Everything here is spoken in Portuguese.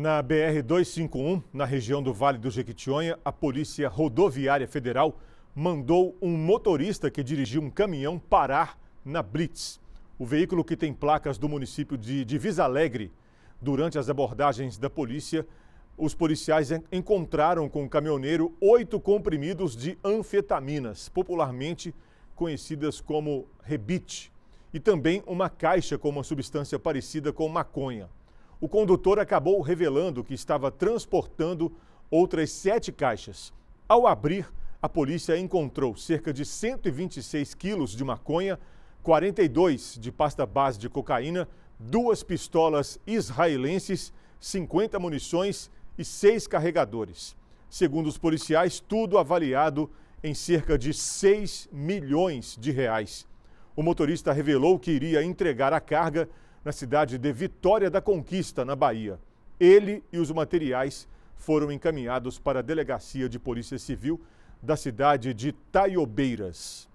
Na BR-251, na região do Vale do Jequitinhonha, a Polícia Rodoviária Federal mandou um motorista que dirigiu um caminhão parar na Blitz. O veículo, que tem placas do município de Divisa Alegre, durante as abordagens da polícia, os policiais encontraram com o caminhoneiro oito comprimidos de anfetaminas, popularmente conhecidas como rebite, e também uma caixa com uma substância parecida com maconha o condutor acabou revelando que estava transportando outras sete caixas. Ao abrir, a polícia encontrou cerca de 126 quilos de maconha, 42 de pasta base de cocaína, duas pistolas israelenses, 50 munições e seis carregadores. Segundo os policiais, tudo avaliado em cerca de 6 milhões de reais. O motorista revelou que iria entregar a carga na cidade de Vitória da Conquista, na Bahia. Ele e os materiais foram encaminhados para a Delegacia de Polícia Civil da cidade de Taiobeiras.